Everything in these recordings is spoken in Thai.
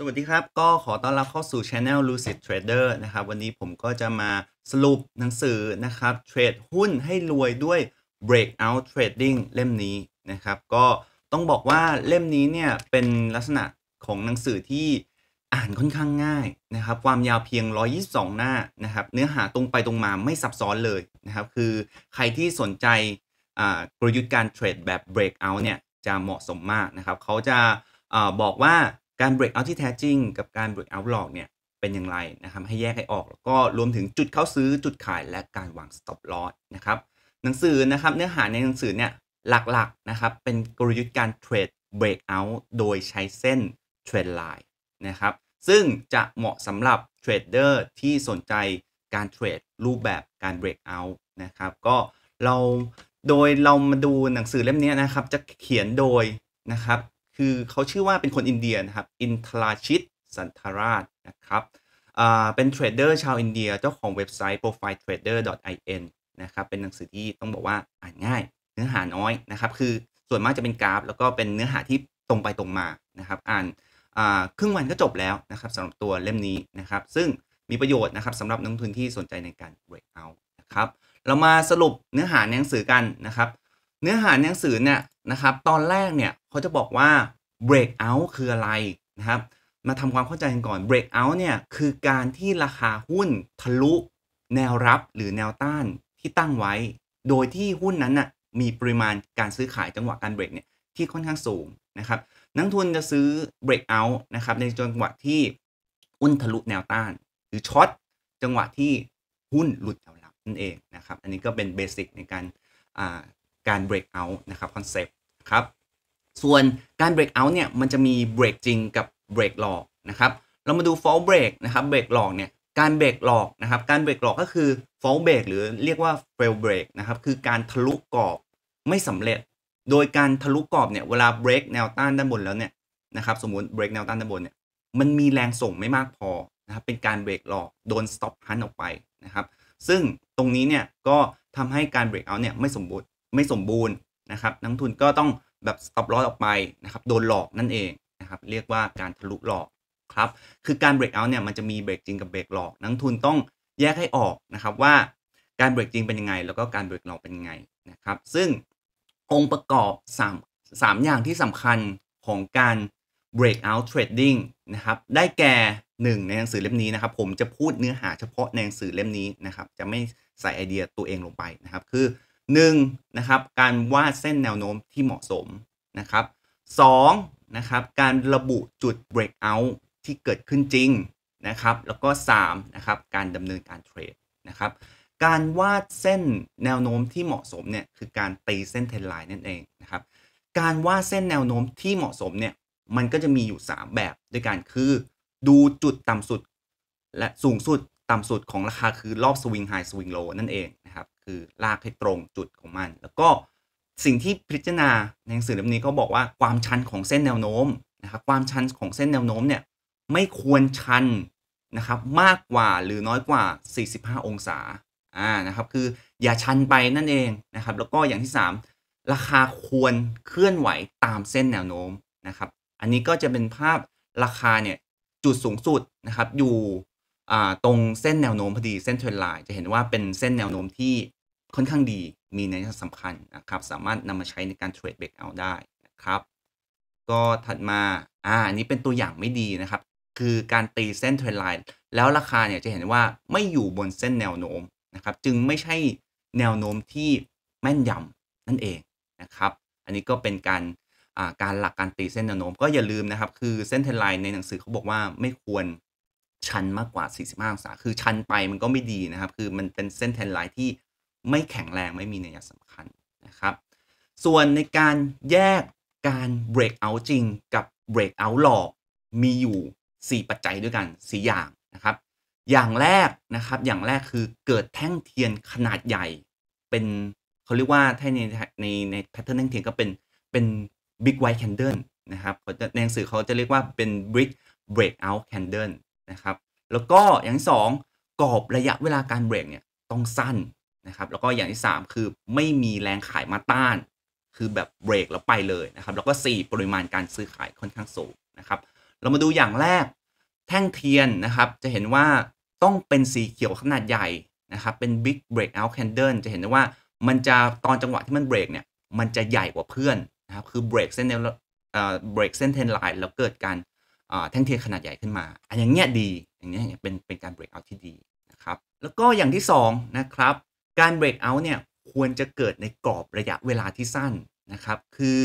สวัสดีครับ ก็ขอต้อนรับเข้าสู่ Channel Lucid Trader นะครับ วันนี้ผมก็จะมาสรุปหนังสือนะครับ เทรดหุ้นให้รวยด้วย Breakout Trading เล่มนี้นะครับ ก็ต้องบอกว่าเล่มนี้เนี่ยเป็นลักษณะของหนังสือที่อ่านค่อนข้างง่ายนะครับ ความยาวเพียง 122 หน้านะครับ เนื้อหาตรงไปตรงมาไม่ซับซ้อนเลยนะครับ คือใครที่สนใจกลยุทธ์การเทรดแบบ Breakout เนี่ยจะเหมาะสมมากนะครับเขาจะบอกว่าการ break out ที่แท้จริงกับการ break out หลอกเนี่ย เป็นอย่างไรนะครับ ให้แยกให้ออกแล้วก็รวมถึงจุดเข้าซื้อจุดขายและการวาง stop loss นะครับ หนังสือนะครับเนื้อหาในหนังสือเนี่ย หลักๆนะครับ เป็นกลยุทธ์การเทรด break out โดยใช้เส้น trend line นะครับ ซึ่งจะเหมาะสำหรับเทรดเดอร์ที่สนใจการเทรดรูปแบบการ break out นะครับ ก็เราโดยเรามาดูหนังสือเล่มนี้นะครับ จะเขียนโดยนะครับคือเขาชื่อว่าเป็นคนอินเดียนะครับอินทราชิตสันทราชนะครับ เป็นเทรดเดอร์ชาวอินเดียเจ้าของเว็บไซต์ profiletrader.in นะครับเป็นหนังสือที่ต้องบอกว่าอ่านง่ายเนื้อหาน้อยนะครับ คือส่วนมากจะเป็นกราฟ แล้วก็เป็นเนื้อหาที่ตรงไปตรงมานะครับ อ่านครึ่งวันก็จบแล้วนะครับสำหรับตัวเล่มนี้นะครับ ซึ่งมีประโยชน์นะครับสำหรับนักทุนที่สนใจในการ break out นะครับเรามาสรุปเนื้อหาในหนังสือกันนะครับ เนื้อหาในหนังสือเนี่ยนะครับตอนแรกเนี่ยเขาจะบอกว่า breakout คืออะไรนะครับมาทำความเข้าใจกันก่อน breakout เนี่ยคือการที่ราคาหุ้นทะลุแนวรับหรือแนวต้านที่ตั้งไว้ โดยที่หุ้นนั้นน่ะมีปริมาณการซื้อขายจังหวะการเบรกเนี่ยที่ค่อนข้างสูงนะครับนักทุนจะซื้อ breakout นะครับในจังหวะที่หุ้นทะลุแนวต้าน หรือช็อตจังหวะที่หุ้นหลุดแนวรับนั่นเองนะครับอันนี้ก็เป็นเบสิกในการการ breakout นะครับคอนเซ็ปครับ ส่วนการเบรกเอาท์เนี่ยมันจะมีเบรกจริงกับเบรกหลอกนะครับเรามาดู fall break นะครับเบรกหลอกเนี่ยการเบรกหลอกนะครับการเบรกหลอกก็คือ fall break หรือเรียกว่า fail break นะครับคือการทะลุกรอบไม่สำเร็จ โดยการทะลุกรอบเนี่ยเวลา break แนวต้านด้านบนแล้วเนี่ยนะครับสมมติ break แนวต้านด้านบนเนี่ยมันมีแรงส่งไม่มากพอนะครับเป็นการเบรกหลอกโดน stop hunt ออกไปนะครับซึ่งตรงนี้เนี่ยก็ทำให้การเบรกเอาเนี่ยไม่สมบูรณ์ไม่สมบูรณ์นะครับนักทุนก็ต้องแบบสต็อปลอสออกไปนะครับโดนหลอกนั่นเองนะครับ เรียกว่าการทะลุหลอกครับ คือการบร e เอาท์เนี่ยมันจะมีเบรกจริงกับเบรกหลอกนักทุนต้องแยกให้ออกนะครับว่าการเบรกจริงเป็นยังไงแล้วก็การเบรกหลอกเป็นยังไงนะครับซึ่งองค์ประกอบ3 3อย่างที่สำคัญของการ break out trading นะครับได้แก่1ในหนังสือเล่มนี้นะครับ ผมจะพูดเนื้อหาเฉพาะในหนังสือเล่มนี้นะครับจะไม่ใส่ไอเดียตัวเองลงไปนะครับ คือ 1. นะครับการวาดเส้นแนวโน้มที่เหมาะสมนะครับ 2. นะครับการระบุจุด break out ที่เกิดขึ้นจริงนะครับแล้วก็ 3. นะครับการดำเนินการเทรดนะครับการวาดเส้นแนวโน้มที่เหมาะสมเนี่ยคือการตีเส้นเทรนไลน์นั่นเองนะครับการวาดเส้นแนวโน้มที่เหมาะสมเนี่ยมันก็จะมีอยู่ 3 แบบด้วยกันคือ ดูจุดต่ำสุดและสูงสุดต่ำสุดของราคาคือรอบสวิงไฮสวิงโลนั่นเองนะครับคือ ลาก ให้ ตรงจุดของมัน แล้วก็สิ่งที่พิจารณาในหนังสือเล่มนี้ ก็ บอกว่าความชัน ของ เส้น แนวโน้มนะครับความชันของเส้นแนวโน้มเนี่ยไม่ควรชันนะครับมากกว่าหรือน้อยกว่า 45 องศาอ่านะครับคืออย่าชันไปนั่นเองนะครับ แล้วก็อย่างที่ 3 ราคาควรเคลื่อนไหวตามเส้นแนวโน้มนะครับ อันนี้ก็จะเป็นภาพราคาเนี่ยจุดสูงสุดนะครับอยู่ตรงเส้นแนวโน้มพอดีเส้นเทรนไลน์จะเห็นว่าเป็นเส้นแนวโน้มที่ค่อนข้างดี มีนัยสำคัญนะครับ สามารถนำมาใช้ในการเทรดเบรกเอาได้นะครับ ก็ถัดมาอ่าอันนี้เป็นตัวอย่างไม่ดีนะครับ คือการตีเส้นเทรนไลน์แล้วราคาเนี่ยจะเห็นว่าไม่อยู่บนเส้นแนวโน้มนะครับ จึงไม่ใช่แนวโน้มที่แม่นยำนั่น เองนะครับ อันนี้ก็เป็นการการหลักการตีเส้นแนวโน้มก็ อย่าลืมนะครับ คือเส้นเทรนไลน์ในหนังสือเขาบอกว่าไม่ควรชันมากกว่า 45 องศา คือชันไปมันก็ไม่ดีนะครับ คือมันเป็นเส้นเทรนไลน์ที่ไม่แข็งแรงไม่มีนัยสำคัญนะครับ ส่วนในการแยกการ break out จริงกับ break out หลอก มีอยู่ 4 ปัจจัยด้วยกัน 4 อย่างนะครับ อย่างแรกนะครับ อย่างแรกคือเกิดแท่งเทียนขนาดใหญ่ เป็นเขาเรียกว่าถ้าในในในแพทเทิร์นแท่งเทียนก็เป็นเป็น big white candle นะครับในหนังสือเขาจะเรียกว่าเป็น brick breakout candle นะครับ แล้วก็อย่างที่สองกรอบระยะเวลาการเบรกเนี่ยต้องสั้นนะครับแล้วก็อย่างที่3คือไม่มีแรงขายมาต้านคือแบบเบรกแล้วไปเลยนะครับแล้วก็ 4 ปริมาณการซื้อขายค่อนข้างสูงนะครับ เรามาดูอย่างแรกแท่งเทียนนะครับ จะเห็นว่าต้องเป็นสีเขียวขนาดใหญ่นะครับ เป็น big breakout candle จะเห็นได้ว่ามันจะตอนจังหวะที่มันเบรกเนี่ยมันจะใหญ่กว่าเพื่อนนะครับ คือเบรกเส้นเอ่เบรกเส้นเทนไลน์แล้วเกิดการแท่งเทียนขนาดใหญ่ขึ้นมาอันอย่างเงี้ยดีอย่างเงี้ยเป็นเป็นการเบรกเอาที่ดีนะครับ แล้วก็อย่างที่2นะครับการ break out เนี่ยควรจะเกิดในกรอบระยะเวลาที่สั้นนะครับ คือ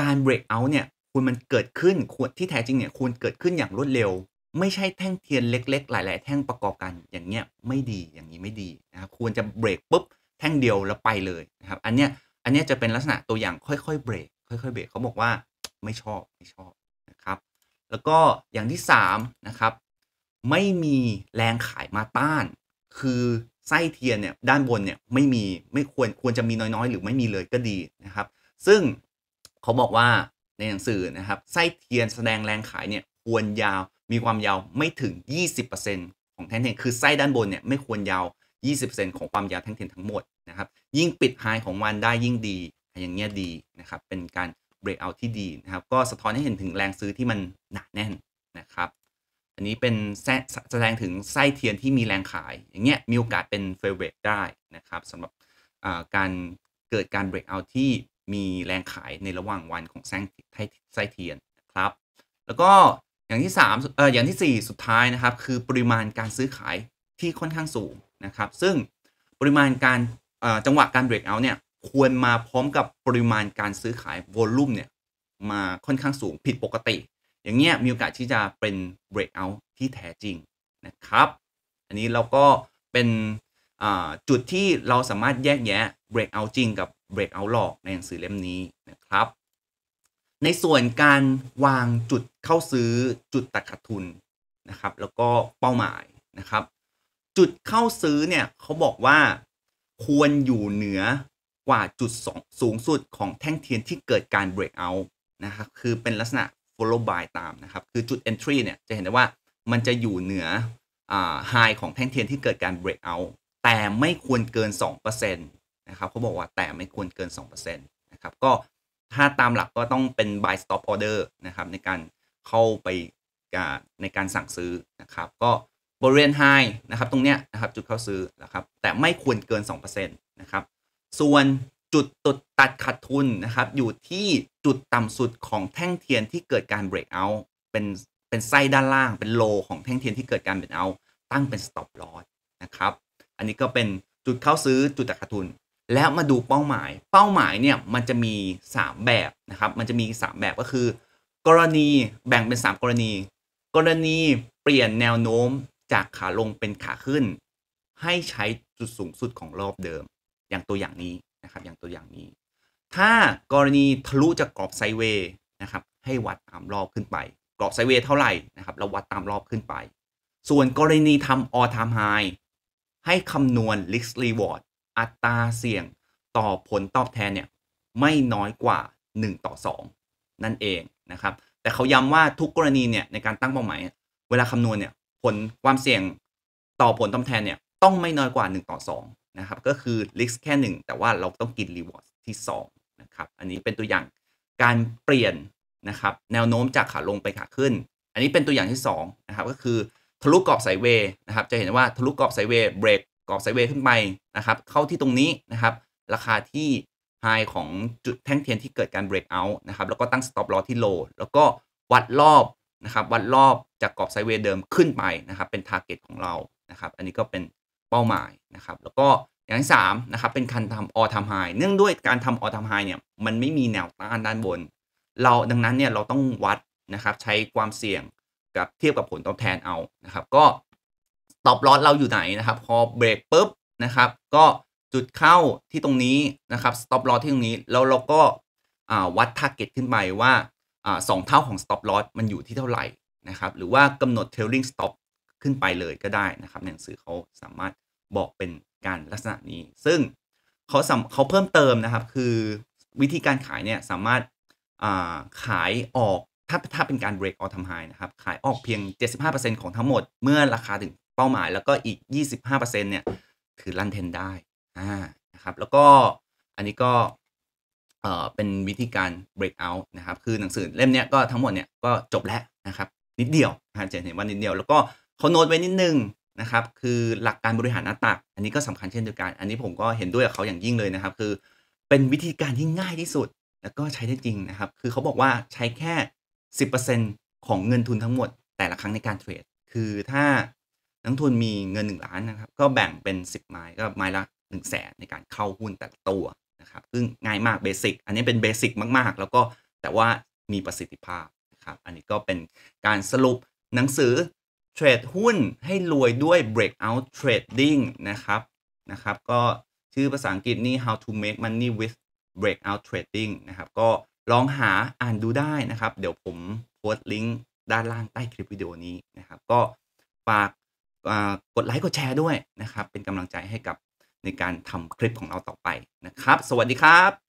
การ break out เนี่ยควรมันเกิดขึ้นควรที่แท้จริงเนี่ยควรเกิดขึ้นอย่างรวดเร็ว ไม่ใช่แท่งเทียนเล็ก ๆ หลาย ๆ แท่งประกอบกันอย่างเงี้ยไม่ดีอย่างนี้ไม่ดีนะครับควรจะเบรกปุ๊บแท่งเดียวแล้วไปเลยนะครับอันเนี้ยอันเนี้ยจะเป็นลักษณะตัวอย่างค่อย ๆเบรกค่อยๆเบรกเขาบอกว่าไม่ชอบไม่ชอบนะครับ แล้วก็อย่างที่3นะครับไม่มีแรงขายมาต้าน คือไส้เทียนเนี่ยด้านบนเนี่ยไม่มีไม่ควรควรจะมีน้อย ๆ หรือไม่มีเลยก็ดีนะครับ ซึ่งเขาบอกว่าในหนังสือนะครับ ไส้เทียนแสดงแรงขายเนี่ยควรยาวมีความยาวไม่ถึง 20%ของแท่งเทียนคือไส้ด้านบนเนี่ยไม่ควรยาว 20%ของความยาวแท่งเทียนทั้งหมดนะครับ ยิ่งปิดไฮของวันได้ยิ่งดี อย่างเงี้ยดีนะครับ เป็นการเบรกเอาที่ดีนะครับ ก็สะท้อนให้เห็นถึงแรงซื้อที่มันหนาแน่นนะครับอันนี้เป็นแสดงถึงไส้เทียนที่มีแรงขายอย่างเงี้ยมีโอกาสเป็นเฟเวตได้นะครับสำหรับการเกิดการเบรกเอาที่มีแรงขายในระหว่างวันของแไส้เทียนนะครับแล้วก็อย่างที่3เอ่ออย่างที่ 4 สุดท้ายนะครับคือปริมาณการซื้อขายที่ค่อนข้างสูงนะครับซึ่งปริมาณการจังหวะการเบรกเอาเนี่ยควรมาพร้อมกับปริมาณการซื้อขายโวลุ่มเนี่ยมาค่อนข้างสูงผิดปกติอย่างเงี้ยมีโอกาสที่จะเป็น breakout ที่แท้จริงนะครับ อันนี้เราก็เป็นจุดที่เราสามารถแยกแยะ breakout จริงกับ breakout หลอกในหนังสือเล่มนี้นะครับ ในส่วนการวางจุดเข้าซื้อจุดตัดขาดทุนนะครับ แล้วก็เป้าหมายนะครับ จุดเข้าซื้อเนี่ย เขาบอกว่าควรอยู่เหนือกว่าจุดสูงสุดของแท่งเทียนที่เกิดการ breakout นะครับคือเป็นลักษณะ follow b y ตาม นะครับ คือจุด entry เนี่ย จะเห็นได้ว่ามันจะอยู่เหนืออฮ high ของแท่งเทียนที่เกิดการ break out แต่ไม่ควรเกิน 2%นะครับเขาบอกว่าแต่ไม่ควรเกิน 2%นะครับ ก็ถ้าตามหลักก็ต้องเป็น buy stop order นะครับ ในการเข้าไปในการสั่งซื้อนะครับ ก็บริเวณไฮนะครับ ตรง เนี้ย นะครับจุดเข้าซื้อนะครับ แต่ไม่ควรเกิน2%นะครับส่วนจุดตดตัดขาดทุนนะครับ อยู่ที่จุดต่ำสุดของแท่งเทียนที่เกิดการเบรกเอาท์เป็นเป็นไส้ด้านล่างเป็นโลของแท่งเทียนที่เกิดการเบรกเอาท์ตั้งเป็นสต็อปลอสนะครับอันนี้ก็เป็นจุดเข้าซื้อจุดตัดขาดทุนแล้วมาดูเป้าหมายเป้าหมายเนี่ยมันจะมี 3 แบบนะครับมันจะมี 3 แบบก็คือ กรณีแบ่งเป็น 3 กรณี กรณีเปลี่ยนแนวโน้มจากขาลงเป็นขาขึ้น ให้ใช้จุดสูงสุดของรอบเดิมอย่างตัวอย่างนี้นะครับอย่างตัวอย่างนี้ถ้ากรณีทะลุจากกรอบไซเวย์นะครับให้วัดตามรอบขึ้นไปกรอบไซเวย์เท่าไหร่นะครับเราวัดตามรอบขึ้นไป ส่วนกรณีทำออทามไฮให้คำนวณ risk reward อัตราเสี่ยง ต่อผลตอบแทนเนี่ยไม่น้อยกว่า 1 ต่อ 2 นั่นเองนะครับ แต่เขาย้ำว่าทุกกรณีเนี่ยในการตั้งเป้าหมาย เวลาคำนวณเนี่ย ผลความเสี่ยงต่อผลตอบแทนเนี่ย ต้องไม่น้อยกว่า1ต่อะครับ ก็คือลิส์แค่ 1 แต่ว่าเราต้องกินรีวอร์ดที่ 2นะครับอันนี้เป็นตัวอย่างการเปลี่ยน นะครับ แนวโน้มจากขาลงไปขาขึ้น อันนี้เป็นตัวอย่างที่ 2 นะครับ ก็คือทะลุกรอบสายเวย์นะ ครับ จะเห็นว่าทะลุกรอบสายเวย์เบรกกรอบสายเวย์ขึ้นไปนะครับเข้าที่ตรงนี้นะครับ ราคาที่ไฮของจุดแท่งเทียนที่เกิดการเบรกเอาท์นะครับแล้วก็ตั้งสต็อปลอที่โลแล้วก็วัดรอบนะครับวัดรอบจากกรอบไซเวย์เดิมขึ้นไปนะครับ เป็นทาร์เก็ตของเรานะครับ อันนี้ก็เป็นเป้าหมายนะครับแล้วก็อย่างที่3นะครับเป็นการทำออทามไฮเนื่องด้วยการทำออทามไฮเนี่ยมันไม่มีแนวต้านด้านบน เราดังนั้น เนี่ย เราต้องวัดนะครับใช้ความเสี่ยงกับเทียบ กับผลตอบแทนเอา นะ ครับก็ตอบลอสเราอยู่ไหน นะ ครับพอเบรกปุ๊บนะครับก็จุดเข้าที่ตรงนี้ นะ ครับสต็อปลอสที่ตรงนี้แล้วเราก็วัดทาร์เก็ตขึ้นไปว่าสองเท่าของสต็อปลอตมันอยู่ที่เท่าไหร่นะครับหรือว่ากำหนดเทลลิงสต็อปขึ้นไปเลยก็ได้นะครับในหนังสือเขาสามารถบอกเป็นการลักษณะนี้ ซึ่งเขาเขาเพิ่มเติมนะครับคือวิธีการขายเนี่ยสามารถาขายออกถ้าถ้าเป็นการ break all time high นะครับ ขายออกเพียง 75%ของทั้งหมดเมื่อราคาถึงเป้าหมายแล้วก็อีก 25%เนี่ยถือลันเทนได้นะครับ แล้วก็อันนี้ก็เออเป็นวิธีการ break out นะครับคือหนังสือเล่มนี้ก็ทั้งหมดเนี่ยก็จบแล้วนะครับนิดเดียวนะจะเห็นว่านิดเดียวแล้วก็เขาโน้ตไว้นิดนึงนะครับคือหลักการบริหารหน้าตักอันนี้ก็สำคัญเช่นเดียวกัน อันนี้ผมก็เห็นด้วยกับเขาอย่างยิ่งเลยนะครับคือเป็นวิธีการที่ง่ายที่สุดแล้วก็ใช้ได้จริงนะครับ คือเขาบอกว่าใช้แค่ 10%ของเงินทุนทั้งหมด แต่ละครั้งในการเทรดคือถ้านักทุนมีเงิน1ล้านนะครับ ก็แบ่งเป็น 10 ไม้ก็ไม้ละ1นึ่งแสนในการเข้าหุ้นแต่ตัวนะครับซึ่งง่ายมากเบสิกอันนี้เป็นเบสิกมากๆ แล้วก็แต่ว่ามีประสิทธิภาพนะครับอันนี้ก็เป็นการสรุปหนังสือเทรดหุ้นให้รวยด้วย breakout trading นะครับ นะครับ ก็ชื่อภาษาอังกฤษนี่ how to make money with breakout trading นะครับ ก็ ลองหา อ่าน ดูได้นะครับ เดี๋ยวผมโพสต์ลิงก์ด้านล่างใต้คลิปวิดีโอนี้นะครับ ก็ฝากกดไลค์กด แชร์ด้วย นะ ครับ เป็นกำลังใจให้กับในการทำคลิปของเราต่อไปนะครับ สวัสดีครับ